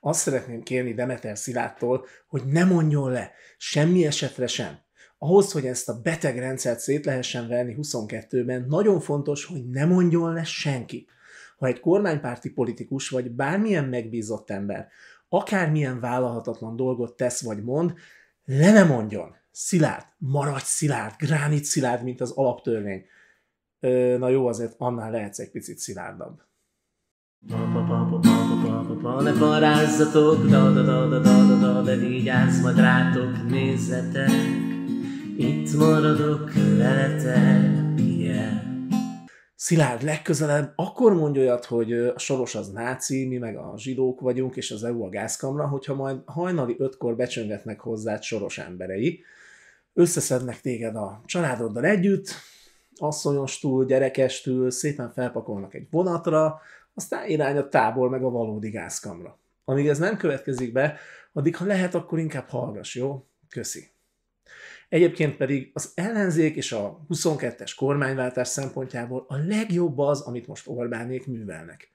Azt szeretném kérni Demeter Szilától, hogy ne mondjon le, semmi esetre sem. Ahhoz, hogy ezt a beteg rendszert szét lehessen venni 22-ben, nagyon fontos, hogy ne mondjon le senki. Ha egy kormánypárti politikus vagy bármilyen megbízott ember akármilyen vállalhatatlan dolgot tesz vagy mond, le ne mondjon. Szilárd, maradj szilárd, gránit szilárd, mint az alaptörvény. Ö, na jó, azért annál lehetsz egy picit szilárdabb. Ba, ba, ba, ba, ba. Van-e parázzatok, da da da da da da da de vigyázz majd rátok, nézzetek, itt maradok veletek, Szilárd, legközelebb akkor mondj olyat, hogy a Soros az náci, mi meg a zsidók vagyunk, és az EU a gázkamra, hogyha majd hajnali ötkor becsöngetnek hozzád Soros emberei, összeszednek téged a családoddal együtt, asszonyostul, gyerekestül, szépen felpakolnak egy vonatra, aztán irány a tábor meg a valódi gázkamra. Amíg ez nem következik be, addig ha lehet, akkor inkább hallgass, jó? Köszi. Egyébként pedig az ellenzék és a 22-es kormányváltás szempontjából a legjobb az, amit most Orbánék művelnek.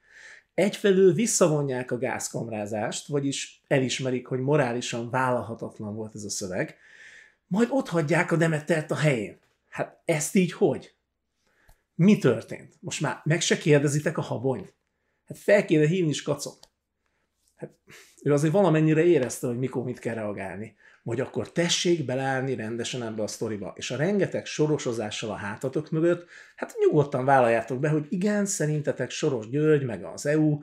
Egyfelől visszavonják a gázkamrázást, vagyis elismerik, hogy morálisan vállalhatatlan volt ez a szöveg, majd ott hagyják a Demetert a helyén. Hát ezt így hogy? Mi történt? Most már meg se kérdezitek a habonyt hát fel kéne hívni is kacok. Hát, ő azért valamennyire érezte, hogy mikor mit kell reagálni. Vagy akkor tessék beleállni rendesen ebbe a sztoriba. És a rengeteg sorosozással a hátatok mögött, hát nyugodtan vállaljátok be, hogy igen, szerintetek Soros György, meg az EU,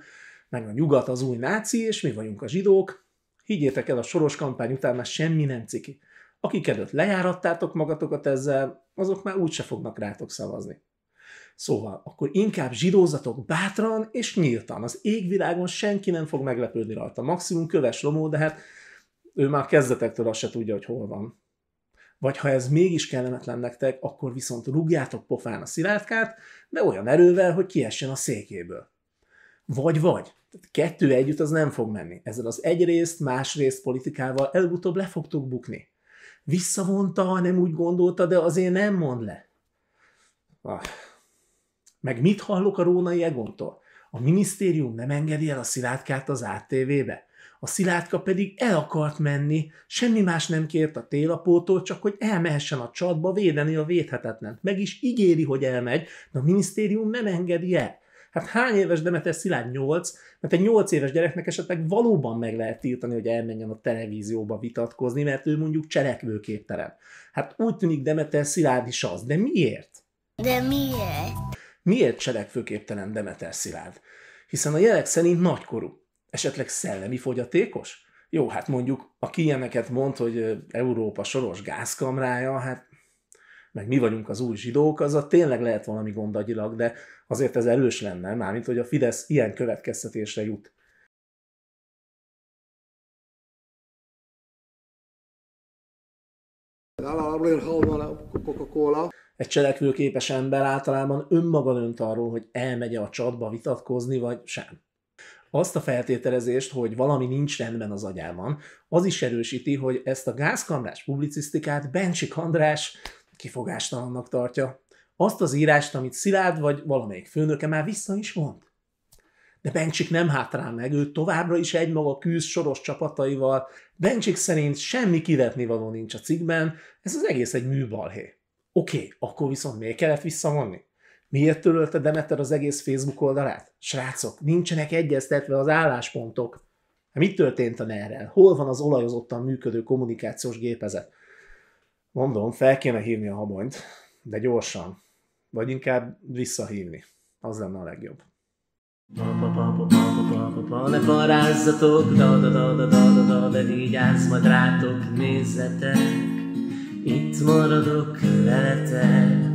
meg a nyugat az új náci, és mi vagyunk a zsidók. Higgyétek el, a soros kampány után már semmi nem ciki. Akik előtt lejárattátok magatokat ezzel, azok már úgyse fognak rátok szavazni. Szóval, akkor inkább zsidózatok bátran és nyíltan. Az égvilágon senki nem fog meglepődni rajta. Maximum köves lomó, de hát ő már kezdetektől azt se tudja, hogy hol van. Vagy ha ez mégis kellemetlen nektek, akkor viszont rúgjátok pofán a szilárdkát, de olyan erővel, hogy kiessen a székéből. Vagy-vagy. Kettő együtt az nem fog menni. Ezzel az egyrészt, másrészt politikával előbb-utóbb le fogtok bukni. Visszavonta, nem úgy gondolta, de azért nem mond le. Ah. Meg mit hallok a Rónai Egontól? A minisztérium nem engedi el a szilátkát az ATV-be. A szilátka pedig el akart menni, semmi más nem kért a télapótól, csak hogy elmehessen a csatba védeni a védhetetlent. Meg is ígéri, hogy elmegy, de a minisztérium nem engedi el. Hát hány éves Demeter Szilárd 8, mert egy 8 éves gyereknek esetleg valóban meg lehet tiltani, hogy elmenjen a televízióba vitatkozni, mert ő mondjuk cselekvőképtelen. Hát úgy tűnik Demeter Szilárd is az, de miért? De miért? Miért cselekvőképtelen Demeter Szilárd? Hiszen a jelek szerint nagykorú, esetleg szellemi fogyatékos? Jó, hát mondjuk, aki ilyeneket mond, hogy Európa soros gázkamrája, hát meg mi vagyunk az új zsidók, az a tényleg lehet valami gondagyilag, de azért ez erős lenne, mármint, hogy a Fidesz ilyen következtetésre jut. Állam, Coca-Cola egy cselekvőképes ember általában önmaga dönt arról, hogy elmegye a csatba vitatkozni, vagy sem. Azt a feltételezést, hogy valami nincs rendben az agyában, az is erősíti, hogy ezt a gázkamrás publicisztikát Bencsik András kifogástalannak tartja. Azt az írást, amit Szilárd vagy valamelyik főnöke már vissza is mond. De Bencsik nem hátrál meg, ő továbbra is egymaga küzd soros csapataival. Bencsik szerint semmi kivetni való nincs a cikkben, ez az egész egy műbalhé. Oké, okay, akkor viszont miért kellett visszavonni? Miért törölte Demeter az egész Facebook oldalát? Srácok, nincsenek egyeztetve az álláspontok. Hát mit történt a ner Hol van az olajozottan működő kommunikációs gépezet? Mondom, fel kéne hívni a habonyt, de gyorsan. Vagy inkább visszahívni. Az lenne a legjobb. Ne parázzatok, da da da da da da de vigyázz majd rátok, nézzetek itt maradok veletek.